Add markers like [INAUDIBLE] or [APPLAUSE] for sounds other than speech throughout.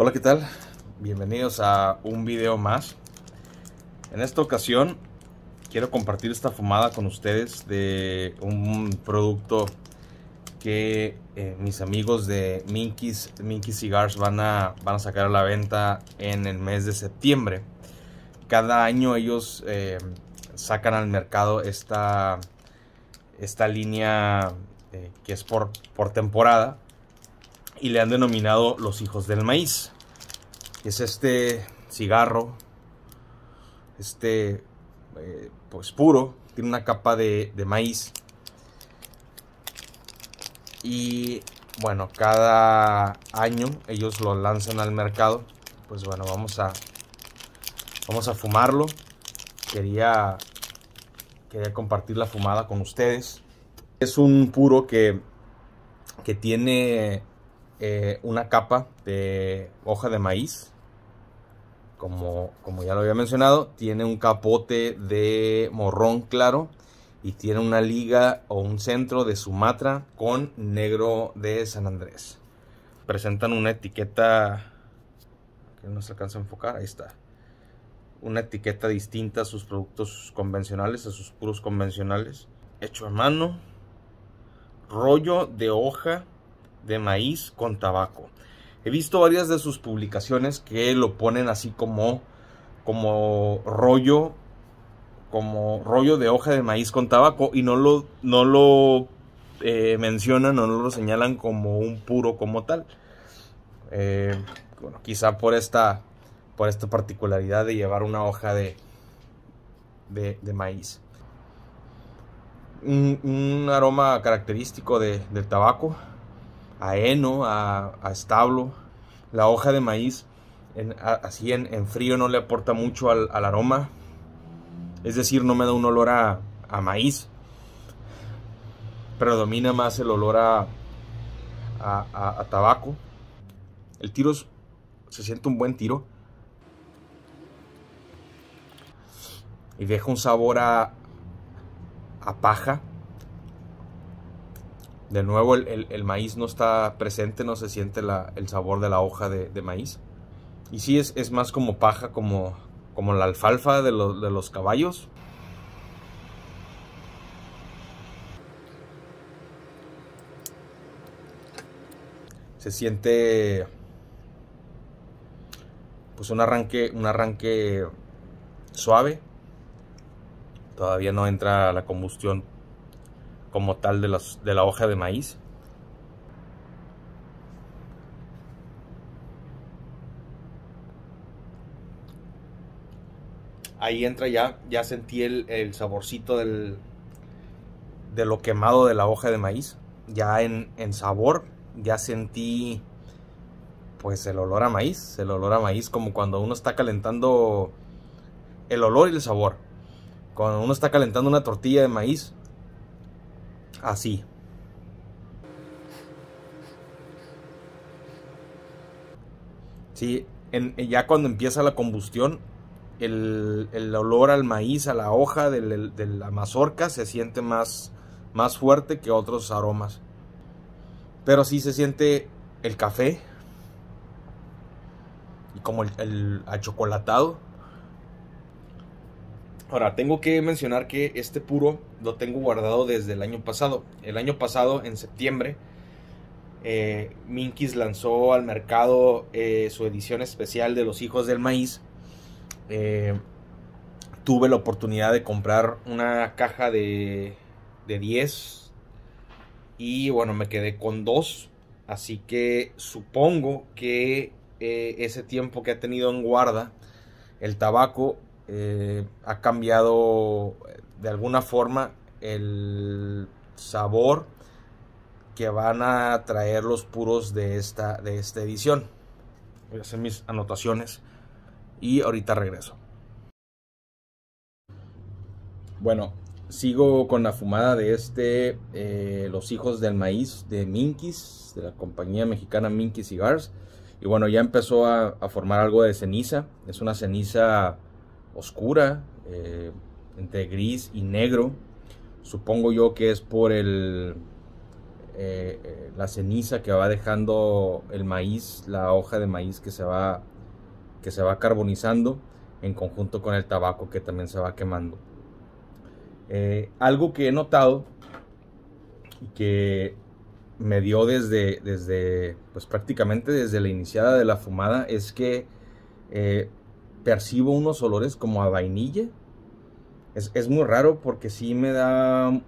Hola, ¿qué tal? Bienvenidos a un video más. En esta ocasión quiero compartir esta fumada con ustedes de un producto que eh, mis amigos de Minky's, Minky Cigars van a, van a sacar a la venta en el mes de septiembre. Cada año ellos eh, sacan al mercado esta, esta línea eh, que es por, por temporada y le han denominado los hijos del maíz. Es este cigarro, este eh, pues puro, tiene una capa de, de maíz. Y bueno, cada año ellos lo lanzan al mercado. Pues bueno, vamos a vamos a fumarlo. Quería quería compartir la fumada con ustedes. Es un puro que que tiene eh, una capa de hoja de maíz. Como, como ya lo había mencionado, tiene un capote de morrón claro y tiene una liga o un centro de Sumatra con negro de San Andrés. Presentan una etiqueta que no se alcanza a enfocar, ahí está. Una etiqueta distinta a sus productos convencionales, a sus puros convencionales. Hecho a mano. Rollo de hoja de maíz con tabaco. He visto varias de sus publicaciones que lo ponen así como, como rollo, como rollo de hoja de maíz con tabaco y no lo, no lo eh, mencionan o no lo señalan como un puro como tal. Eh, bueno, quizá por esta, por esta particularidad de llevar una hoja de, de, maíz. Un, aroma característico de, del tabaco, a heno, a, establo. La hoja de maíz, así en, frío, no le aporta mucho al, aroma. Es decir, no me da un olor a, maíz. Predomina más el olor a tabaco. El tiro se siente un buen tiro. Y deja un sabor a, a paja. De nuevo, el, maíz no está presente, no se siente el sabor de la hoja de, maíz. Y sí, es, es, más como paja, como, como la alfalfa de, de los caballos. Se siente pues un arranque, un arranque suave. Todavía no entra la combustión como tal de, de la hoja de maíz. Ahí entra ya, ya sentí el, el saborcito del, de lo quemado de la hoja de maíz. Ya en, en sabor, ya sentí pues el olor a maíz, el olor a maíz como cuando uno está calentando el olor y el sabor. Cuando uno está calentando una tortilla de maíz, Así. Si, eh, ya cuando empieza la combustión, el, olor al maíz, a la hoja de la mazorca se siente más, más fuerte que otros aromas. Pero si se siente el café, y como el, el Ahora, tengo que mencionar que este puro lo tengo guardado desde el año pasado. El año pasado, en septiembre, eh, lanzó al mercado eh, su edición especial de Los Hijos del Maíz. Eh, tuve la oportunidad de comprar una caja de, de 10 y bueno, me quedé con dos. Así que supongo que eh, ese tiempo que ha tenido en guarda el tabaco eh, ha cambiado eh, de alguna forma el sabor que van a traer los puros de esta, de edición. Voy a hacer mis anotaciones y ahorita regreso. Bueno, sigo con la fumada de este eh, Los Hijos del Maíz de Minkis, de la compañía mexicana Minkis Cigars. Y bueno, ya empezó a formar algo de ceniza. Es una ceniza oscura, eh, entre gris y negro. Supongo yo que es por el, eh, eh, la ceniza que va dejando el maíz, la hoja de maíz que se va, que se va carbonizando en conjunto con el tabaco que también se va quemando. algo que he notado y que me dio desde, desde, pues prácticamente desde la iniciada de la fumada es que percibo unos olores como a vainilla. Es, es muy raro porque sí me da...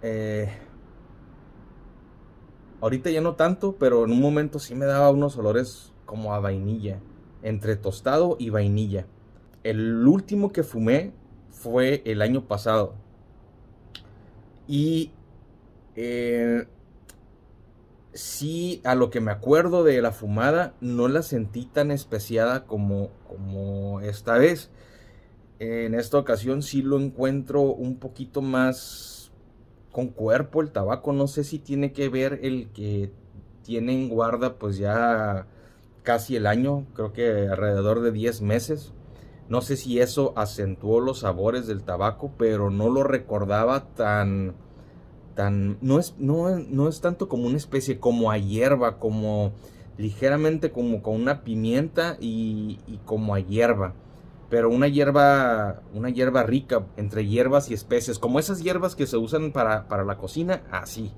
Eh, ahorita ya no tanto, pero en un momento sí me daba unos olores como a vainilla. Entre tostado y vainilla. El último que fumé fue el año pasado. Y... Eh, sí, a lo que me acuerdo de la fumada, no la sentí tan especiada como, como esta vez. En esta ocasión sí lo encuentro un poquito más con cuerpo el tabaco. No sé si tiene que ver el que tiene en guarda pues ya casi el año, creo que alrededor de 10 meses. No sé si eso acentuó los sabores del tabaco, pero no lo recordaba tan no es, no, es tanto como una especie, como a hierba, como ligeramente como con una pimienta y, como a hierba. Pero una hierba, una hierba rica, entre hierbas y especies, como esas hierbas que se usan para, la cocina, así.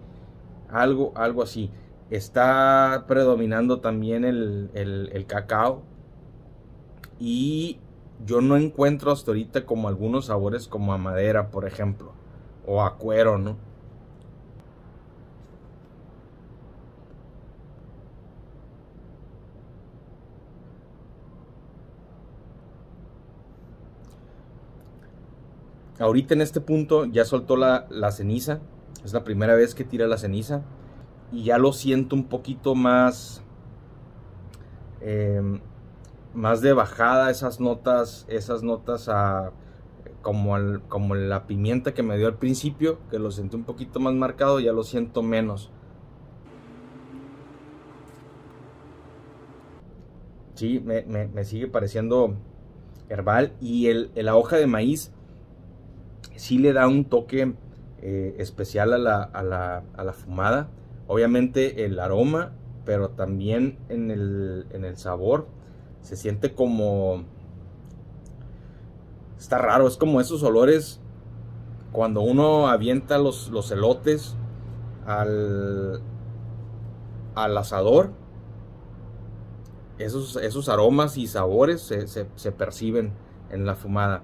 Algo, algo así. Está predominando también el, el cacao. Y yo no encuentro hasta ahorita como algunos sabores como a madera, por ejemplo. O a cuero, ¿no? Ahorita en este punto ya soltó la, ceniza. Es la primera vez que tira la ceniza. Y ya lo siento un poquito más... Em, más de bajada esas notas, esas notas a, como, como la pimienta que me dio al principio, que lo sentí un poquito más marcado, ya lo siento menos. Sí, me, sigue pareciendo herbal y el, la hoja de maíz sí le da un toque eh, especial a la, fumada. Obviamente el aroma, pero también en el, sabor. Se siente como... Está raro, es como esos olores cuando uno avienta los, los elotes al, asador. Esos, esos aromas y sabores se perciben en la fumada.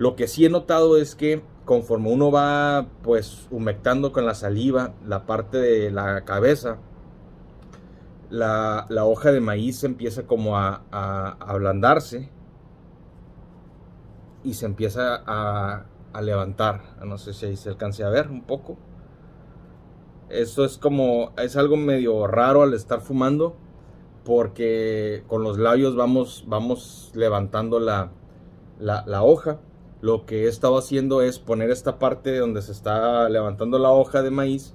Lo que sí he notado es que conforme uno va pues humectando con la saliva la parte de la cabeza, la, hoja de maíz empieza como a, ablandarse y se empieza a, levantar. No sé si se alcance a ver un poco. Eso es como, es algo medio raro al estar fumando porque con los labios vamos, vamos levantando la hoja lo que he estado haciendo es poner esta parte donde se está levantando la hoja de maíz,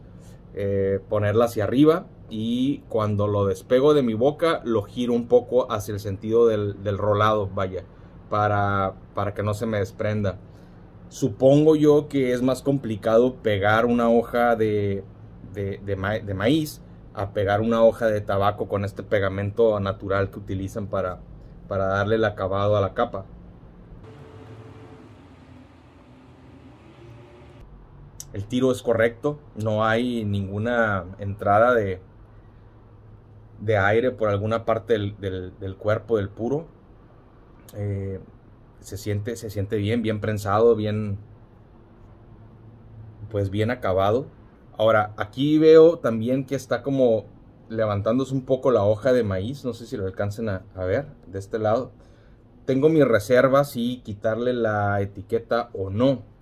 eh, ponerla hacia arriba y cuando lo despego de mi boca lo giro un poco hacia el sentido del, rolado, vaya, para, para que no se me desprenda. Supongo yo que es más complicado pegar una hoja de, de maíz a pegar una hoja de tabaco con este pegamento natural que utilizan para, para darle el acabado a la capa. El tiro es correcto, no hay ninguna entrada de, de aire por alguna parte del, cuerpo del puro. Eh, se, siente, se siente bien, bien prensado, bien, pues bien acabado. Ahora, aquí veo también que está como levantándose un poco la hoja de maíz, no sé si lo alcancen a, ver de este lado. Tengo mis reservas si quitarle la etiqueta o no.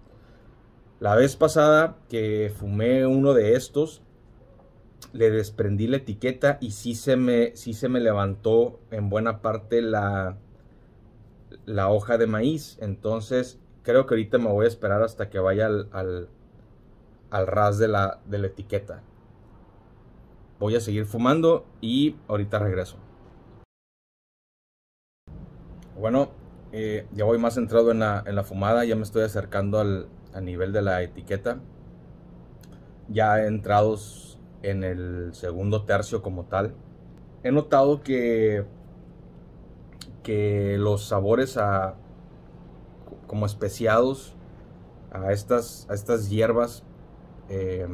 La vez pasada que fumé uno de estos, le desprendí la etiqueta y sí se me, se me levantó en buena parte la, la hoja de maíz. Entonces creo que ahorita me voy a esperar hasta que vaya al, al, ras de la, de la etiqueta. Voy a seguir fumando y ahorita regreso. Bueno, eh, ya voy más centrado en la, fumada, ya me estoy acercando al, a nivel de la etiqueta. Ya entrados en el segundo tercio como tal, he notado que, que los sabores a, como especiados a estas, a estas hierbas eh,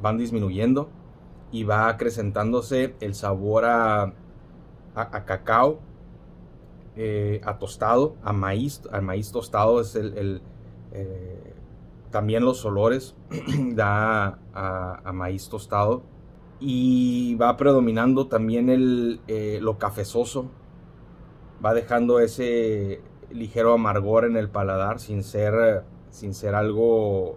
van disminuyendo y va acrecentándose el sabor a, cacao, eh, a tostado, a maíz, al maíz tostado es el eh, también los olores [CLEARS THROAT] da a, maíz tostado y va predominando también el, eh, lo cafezoso, va dejando ese ligero amargor en el paladar sin ser, sin ser algo,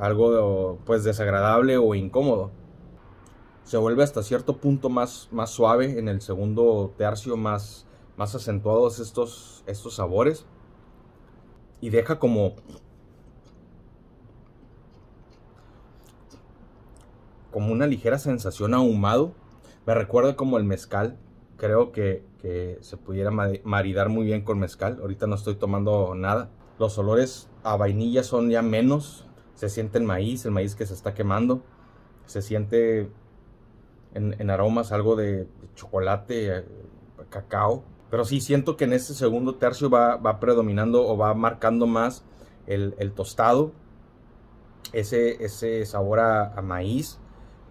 algo pues desagradable o incómodo. Se vuelve hasta cierto punto más, más suave en el segundo tercio, más, más acentuados estos, estos sabores y deja como como una ligera sensación ahumado. Me recuerda como el mezcal. Creo que, se pudiera maridar muy bien con mezcal. Ahorita no estoy tomando nada. Los olores a vainilla son ya menos. Se siente el maíz, el maíz que se está quemando. Se siente en, en aromas algo de chocolate, eh, cacao. Pero sí, siento que en este segundo tercio va, va predominando o va marcando más el, tostado, ese, ese sabor a, maíz,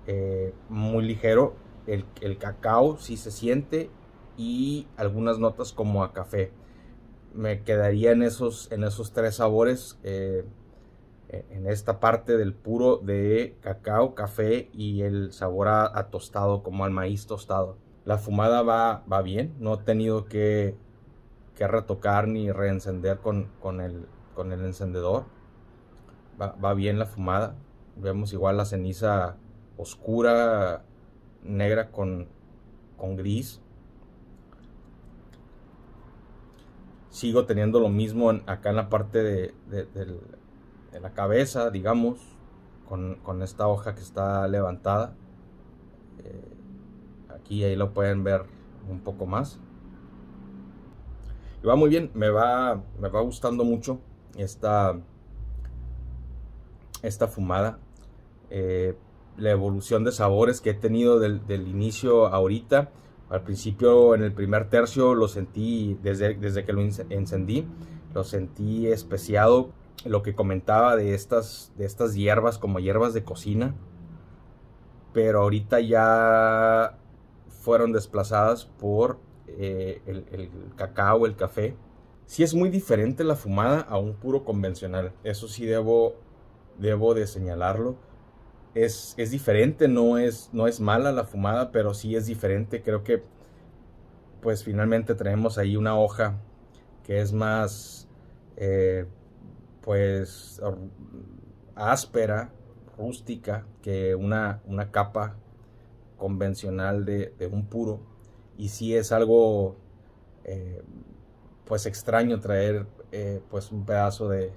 eh, muy ligero, el, cacao sí se siente y algunas notas como a café. Me quedaría en esos, en esos tres sabores, eh, e, en esta parte del puro de cacao, café y el sabor a tostado, como al maíz tostado la fumada va, va bien, no he tenido que, retocar ni reencender con, con, el, con el encendedor. Va, bien la fumada. Vemos igual la ceniza oscura, negra con, con gris. Sigo teniendo lo mismo acá en la parte de, la cabeza, digamos, con, esta hoja que está levantada. Eh, aquí, ahí lo pueden ver un poco más. Y va muy bien, me va, va gustando mucho esta, esta fumada. Eh, la evolución de sabores que he tenido del, del, inicio ahorita. Al principio, en el primer tercio, lo sentí, desde, desde que lo encendí, lo sentí especiado. Lo que comentaba de estas, de estas hierbas como hierbas de cocina. Pero ahorita ya fueron desplazadas por eh, el, cacao, el café. Sí es muy diferente la fumada a un puro convencional, eso sí debo, de señalarlo. Es, es diferente, no es, no es mala la fumada, pero sí es diferente. Creo que pues finalmente tenemos ahí una hoja que es más eh, pues áspera, rústica, que una, una capa convencional de, un puro. Y si es algo eh, pues extraño traer eh, pues un pedazo de,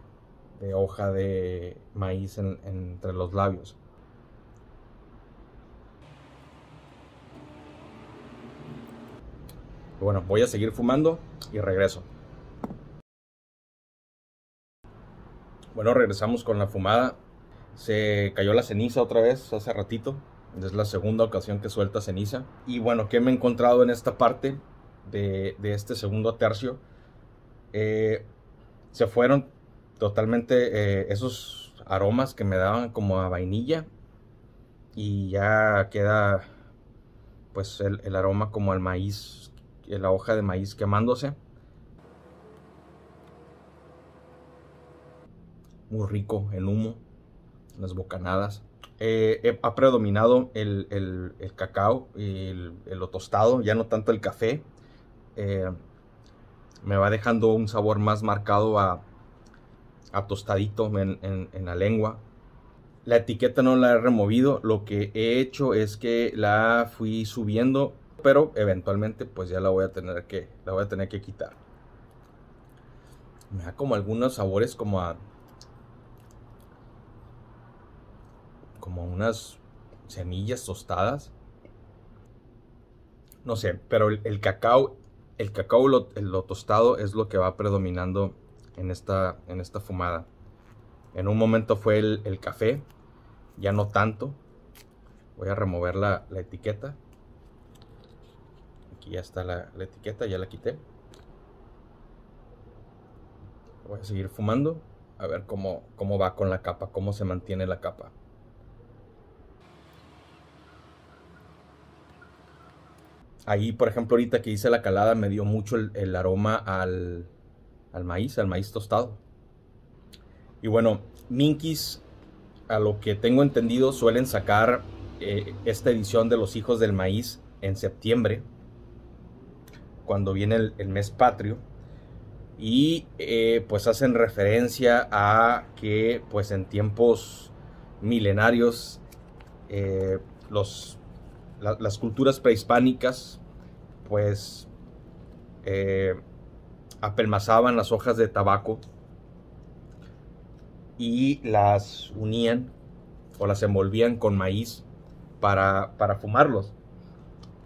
hoja de maíz entre los labios. Bueno, voy a seguir fumando y regreso. Bueno, regresamos con la fumada. Se cayó la ceniza otra vez hace ratito. Es la segunda ocasión que suelta ceniza. Y bueno, ¿qué me he encontrado en esta parte de, este segundo tercio? Eh, se fueron totalmente eh, esos aromas que me daban como a vainilla. Y ya queda pues el, aroma como al maíz, la hoja de maíz quemándose. Muy rico el humo, las bocanadas. Eh, ha predominado el, cacao y el, lo tostado, ya no tanto el café. Eh, me va dejando un sabor más marcado a, tostadito en, en, la lengua. La etiqueta no la he removido, lo que he hecho es que la fui subiendo, pero eventualmente pues ya la voy a tener que, la voy a tener que quitar. Me da como algunos sabores como a como unas semillas tostadas. No sé, pero el, cacao, el cacao lo, tostado es lo que va predominando en esta, en esta fumada. En un momento fue el, café, ya no tanto. Voy a remover la, etiqueta. Aquí ya está la, etiqueta, ya la quité. Voy a seguir fumando a ver cómo, cómo va con la capa, cómo se mantiene la capa. Ahí, por ejemplo, ahorita que hice la calada me dio mucho el, aroma al, maíz, al maíz tostado. Y bueno, Minkis, a lo que tengo entendido, suelen sacar eh, esta edición de Los Hijos del Maíz en septiembre, cuando viene el, mes patrio. Y eh, pues hacen referencia a que pues en tiempos milenarios eh, los las culturas prehispánicas, pues eh, apelmazaban las hojas de tabaco y las unían o las envolvían con maíz para, fumarlos.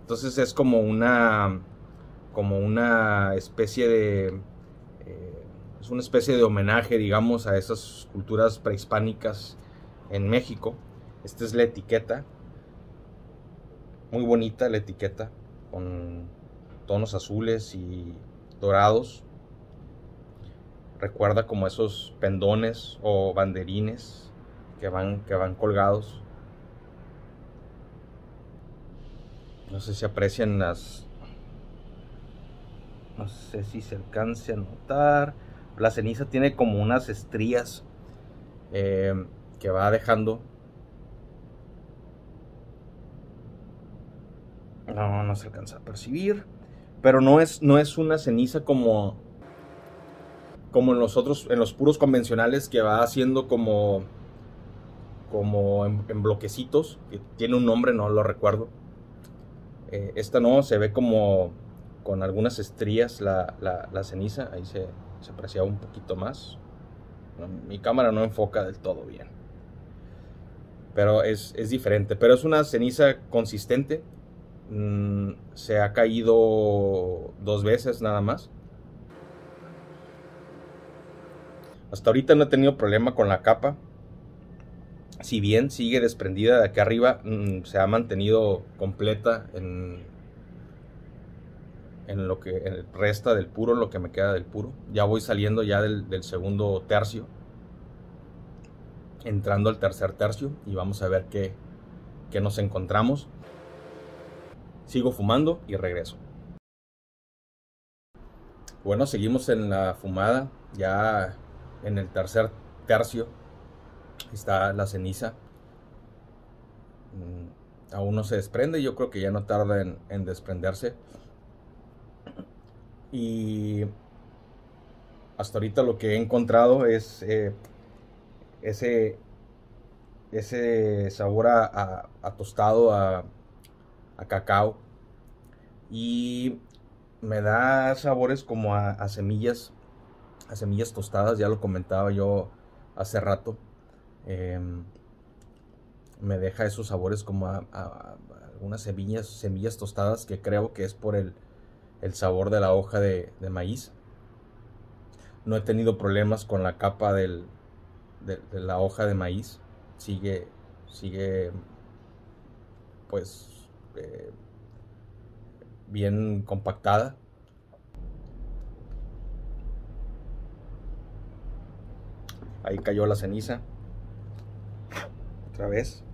Entonces es como una, como una especie de... Eh, es una especie de homenaje, digamos, a esas culturas prehispánicas en México. Esta es la etiqueta muy bonita la etiqueta con tonos azules y dorados. Recuerda como esos pendones o banderines que van, que van colgados. No sé si aprecian las... No sé si se alcance a notar. La ceniza tiene como unas estrías eh, que va dejando No, no se alcanza a percibir. Pero no es, no es una ceniza como. Como en los otros, en los puros convencionales que va haciendo como. Como en, bloquecitos. Que tiene un nombre, no lo recuerdo. Eh, esta no, se ve como. Con algunas estrías la, ceniza. Ahí se, se apreciaba un poquito más. Mi cámara no enfoca del todo bien. Pero es, es diferente. Pero es una ceniza consistente Mm, se ha caído dos veces nada más. Hasta ahorita no he tenido problema con la capa. Si bien sigue desprendida de aquí arriba, mm, se ha mantenido completa en, en lo que resta del puro, lo que me queda del puro. Ya voy saliendo ya del, segundo tercio, entrando al tercer tercio y vamos a ver qué, qué nos encontramos sigo fumando y regreso. Bueno, seguimos en la fumada, ya en el tercer tercio está la ceniza. Mm, aún no se desprende, yo creo que ya no tarda en, desprenderse. Y hasta ahorita lo que he encontrado es eh, ese, ese sabor a tostado, a, a cacao. Y me da sabores como a, semillas, a semillas tostadas, ya lo comentaba yo hace rato. Em, me deja esos sabores como a, algunas semillas, semillas tostadas que creo que es por el, el sabor de la hoja de, maíz. No he tenido problemas con la capa de, de, la hoja de maíz. Sigue, sigue, pues eh, bien compactada. Ahí cayó la ceniza. Otra vez.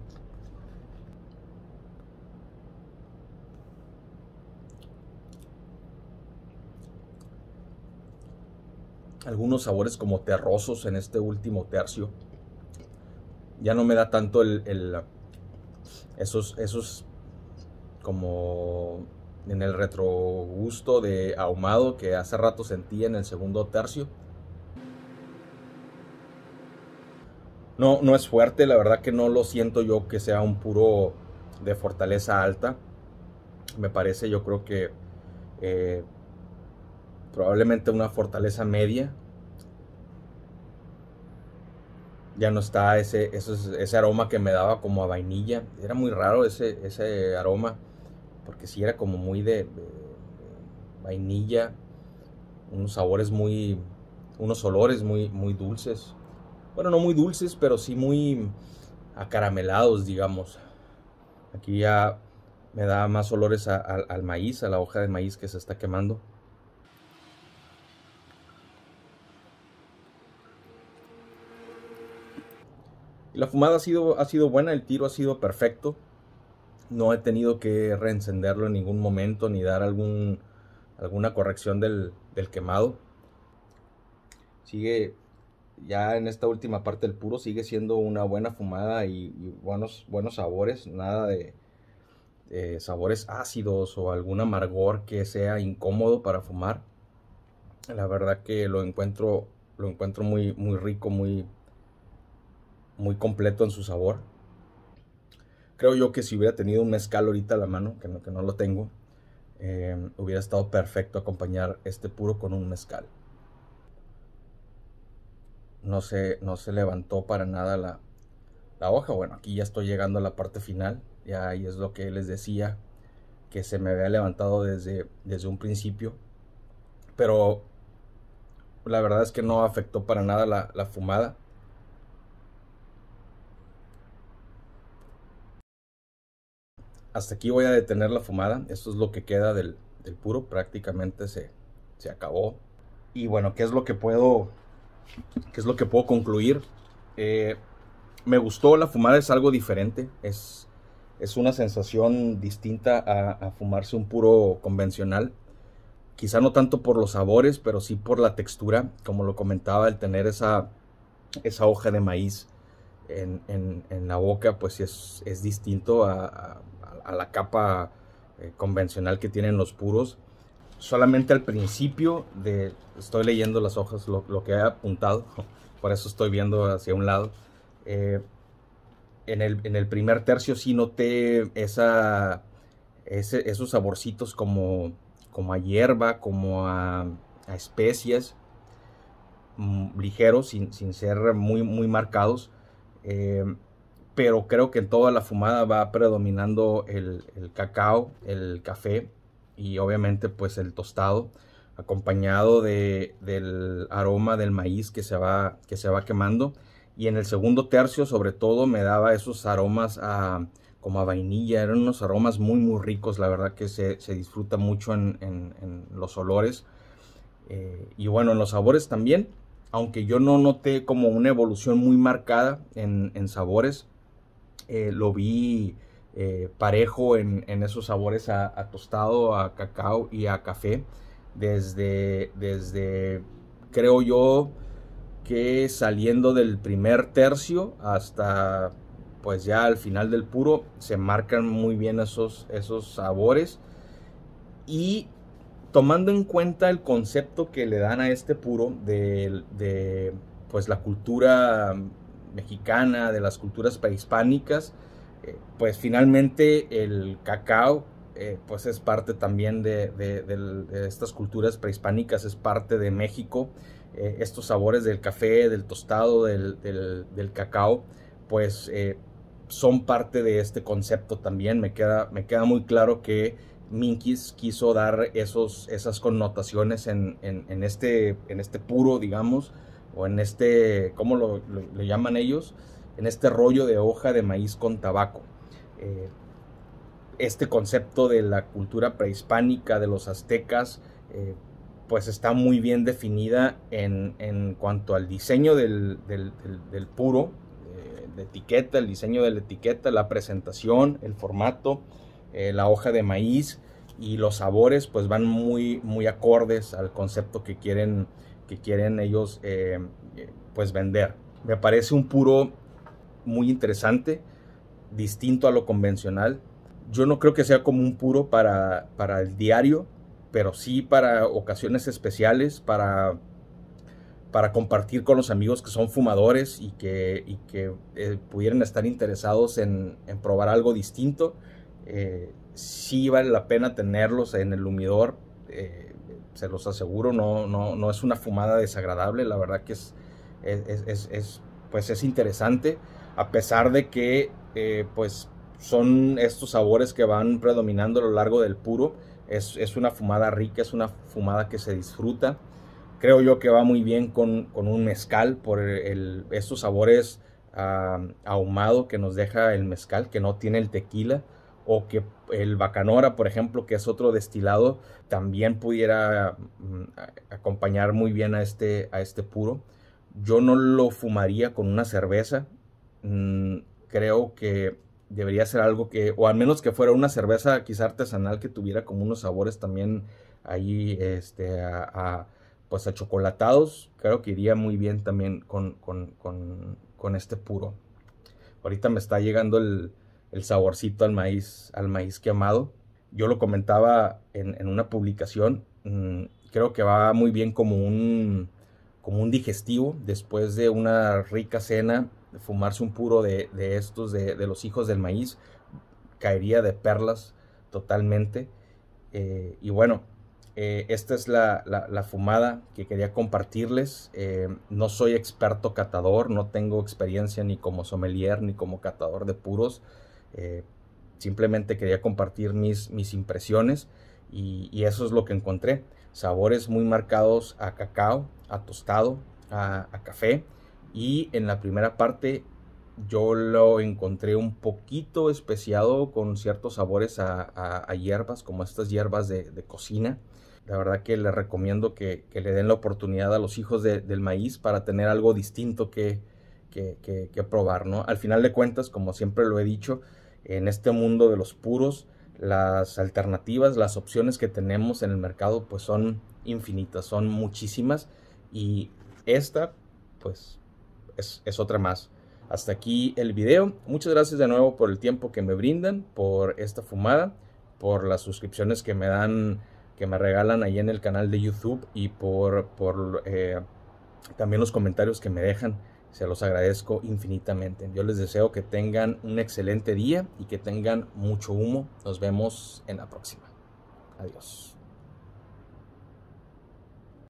algunos sabores como terrosos en este último tercio. Ya no me da tanto el, el esos, esos como en el retrogusto de ahumado que hace rato sentí en el segundo tercio. No, no es fuerte, la verdad que no lo siento yo que sea un puro de fortaleza alta. Me parece, yo creo que eh, probablemente una fortaleza media. Ya no está ese, ese, aroma que me daba como a vainilla. Era muy raro ese, ese aroma porque si era como muy de, vainilla, unos sabores muy, unos olores muy, muy dulces. Bueno, no muy dulces, pero sí muy acaramelados, digamos. Aquí ya me da más olores al maíz, a la hoja de maíz que se está quemando. La fumada ha sido, ha sido buena, el tiro ha sido perfecto no he tenido que reencenderlo en ningún momento ni dar alguna corrección del, quemado. Sigue ya en esta última parte del puro, sigue siendo una buena fumada y, buenos, sabores, nada de, de sabores ácidos o algún amargor que sea incómodo para fumar. La verdad que lo encuentro, lo encuentro muy, muy rico, muy, muy completo en su sabor. Creo yo que si hubiera tenido un mezcal ahorita a la mano, que no, que no lo tengo, eh, hubiera estado perfecto acompañar este puro con un mezcal. No se, no se levantó para nada la, hoja. Bueno, aquí ya estoy llegando a la parte final. Ya ahí es lo que les decía, que se me había levantado desde, desde un principio. Pero la verdad es que no afectó para nada la fumada. hasta aquí voy a detener la fumada. Esto es lo que queda del, puro. Prácticamente se, acabó. Y bueno, ¿qué es lo que puedo, qué es lo que puedo concluir? Eh, me gustó la fumada, es algo diferente. Es, es una sensación distinta a, a, fumarse un puro convencional. Quizá no tanto por los sabores, pero sí por la textura. Como lo comentaba, el tener esa, esa hoja de maíz en, la boca, pues es, distinto a, la capa eh, convencional que tienen los puros. Solamente al principio de, estoy leyendo las hojas, lo, que he apuntado, [LAUGHS] por eso estoy viendo hacia un lado. Eh, en, el, primer tercio sí noté esa, esos saborcitos como, como a hierba, como a, a especias, mm, ligeros, sin, sin, ser muy, muy marcados. Eh, pero creo que en toda la fumada va predominando el, cacao, el café y obviamente pues el tostado acompañado del aroma del maíz que se, va, que se va quemando. Y en el segundo tercio sobre todo me daba esos aromas como a vainilla, eran unos aromas muy muy ricos, la verdad que se, disfruta mucho en, los olores. Eh, y bueno, en los sabores también, aunque yo no noté como una evolución muy marcada en, sabores, eh, lo vi eh, parejo en, esos sabores a, tostado, a cacao y a café. Desde, desde, creo yo, que saliendo del primer tercio hasta pues ya al final del puro se marcan muy bien esos, esos sabores y tomando en cuenta el concepto que le dan a este puro de, pues, la cultura mexicana, de las culturas prehispánicas, eh, pues finalmente el cacao eh, pues es parte también de, estas culturas prehispánicas, es parte de México. Eh, estos sabores del café, del tostado, del, del cacao, pues son parte de este concepto también. Me queda, me queda muy claro que Minkis quiso dar esos, esas connotaciones en, en, este, este, puro, digamos, o en este, ¿cómo lo, llaman ellos? En este rollo de hoja de maíz con tabaco. Eh, este concepto de la cultura prehispánica de los aztecas, eh, pues está muy bien definida en, cuanto al diseño del, puro, la eh, etiqueta, el diseño de la etiqueta, la presentación, el formato. Eh, la hoja de maíz y los sabores pues van muy, muy acordes al concepto que quieren, que quieren ellos eh, pues vender. Me parece un puro muy interesante, distinto a lo convencional. Yo no creo que sea como un puro para, para el diario, pero sí para ocasiones especiales, para, para compartir con los amigos que son fumadores y que, y que eh, pudieran estar interesados en, en probar algo distinto eh, sí vale la pena tenerlos en el humidor, eh, se los aseguro, no, no, es una fumada desagradable, la verdad que es, pues es interesante, a pesar de que eh, pues son estos sabores que van predominando a lo largo del puro, es, una fumada rica, es una fumada que se disfruta, creo yo que va muy bien con, un mezcal por estos sabores ah, ahumado que nos deja el mezcal, que no tiene el tequila, o que el bacanora, por ejemplo, que es otro destilado, también pudiera mm, acompañar muy bien a este, a este puro. Yo no lo fumaría con una cerveza. Mm, creo que debería ser algo que, o al menos que fuera una cerveza quizá artesanal que tuviera como unos sabores también ahí, este, a, pues Creo que iría muy bien también con, con este puro. Ahorita me está llegando el, el saborcito al maíz, al maíz quemado. Yo lo comentaba en, una publicación, mm, creo que va muy bien como un, como un digestivo después de una rica cena, fumarse un puro de, estos, de, los hijos del maíz, caería de perlas totalmente. Eh, y bueno, eh, esta es la, fumada que quería compartirles. Eh, no soy experto catador, no tengo experiencia ni como sommelier ni como catador de puros. Eh, simplemente quería compartir mis, mis impresiones y, eso es lo que encontré. Sabores muy marcados a cacao, a tostado, a, café y en la primera parte yo lo encontré un poquito especiado con ciertos sabores a, hierbas, como estas hierbas de, cocina. La verdad que les recomiendo que, le den la oportunidad a los hijos del maíz para tener algo distinto que, que, que, probar, ¿no? Al final de cuentas, como siempre lo he dicho, en este mundo de los puros, las alternativas, las opciones que tenemos en el mercado pues son infinitas, son muchísimas y esta pues es, otra más. Hasta aquí el video. Muchas gracias de nuevo por el tiempo que me brindan, por esta fumada, por las suscripciones que me dan, que me regalan ahí en el canal de YouTube y por, por eh, también los comentarios que me dejan. Se los agradezco infinitamente. Yo les deseo que tengan un excelente día y que tengan mucho humo. Nos vemos en la próxima. Adiós.